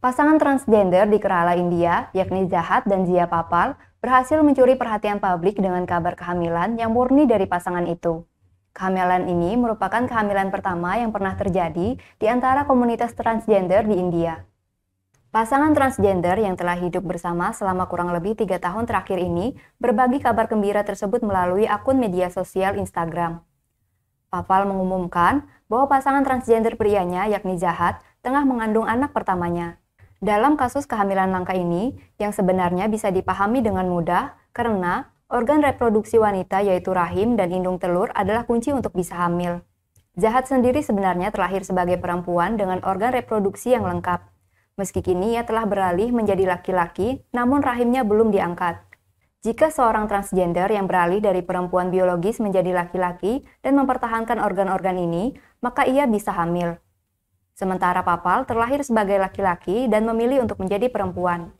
Pasangan transgender di Kerala, India, yakni Zahat dan Zia Papal, berhasil mencuri perhatian publik dengan kabar kehamilan yang murni dari pasangan itu. Kehamilan ini merupakan kehamilan pertama yang pernah terjadi di antara komunitas transgender di India. Pasangan transgender yang telah hidup bersama selama kurang lebih tiga tahun terakhir ini berbagi kabar gembira tersebut melalui akun media sosial Instagram. Papal mengumumkan bahwa pasangan transgender prianya yakni Zahat tengah mengandung anak pertamanya. Dalam kasus kehamilan langka ini, yang sebenarnya bisa dipahami dengan mudah karena organ reproduksi wanita yaitu rahim dan indung telur adalah kunci untuk bisa hamil. Jahat sendiri sebenarnya terlahir sebagai perempuan dengan organ reproduksi yang lengkap. Meski kini ia telah beralih menjadi laki-laki, namun rahimnya belum diangkat. Jika seorang transgender yang beralih dari perempuan biologis menjadi laki-laki dan mempertahankan organ-organ ini, maka ia bisa hamil. Sementara Papal terlahir sebagai laki-laki dan memilih untuk menjadi perempuan.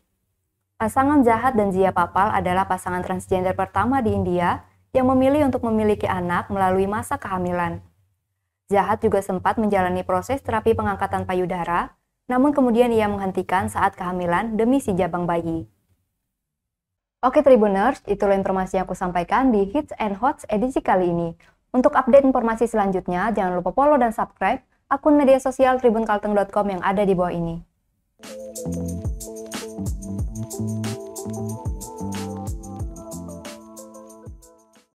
Pasangan Jahat dan Zia Papal adalah pasangan transgender pertama di India yang memilih untuk memiliki anak melalui masa kehamilan. Jahat juga sempat menjalani proses terapi pengangkatan payudara, namun kemudian ia menghentikan saat kehamilan demi si jabang bayi. Oke Tribuners, itulah informasi yang aku sampaikan di Hits and Hots edisi kali ini. Untuk update informasi selanjutnya, jangan lupa follow dan subscribe akun media sosial tribunkalteng.com yang ada di bawah ini.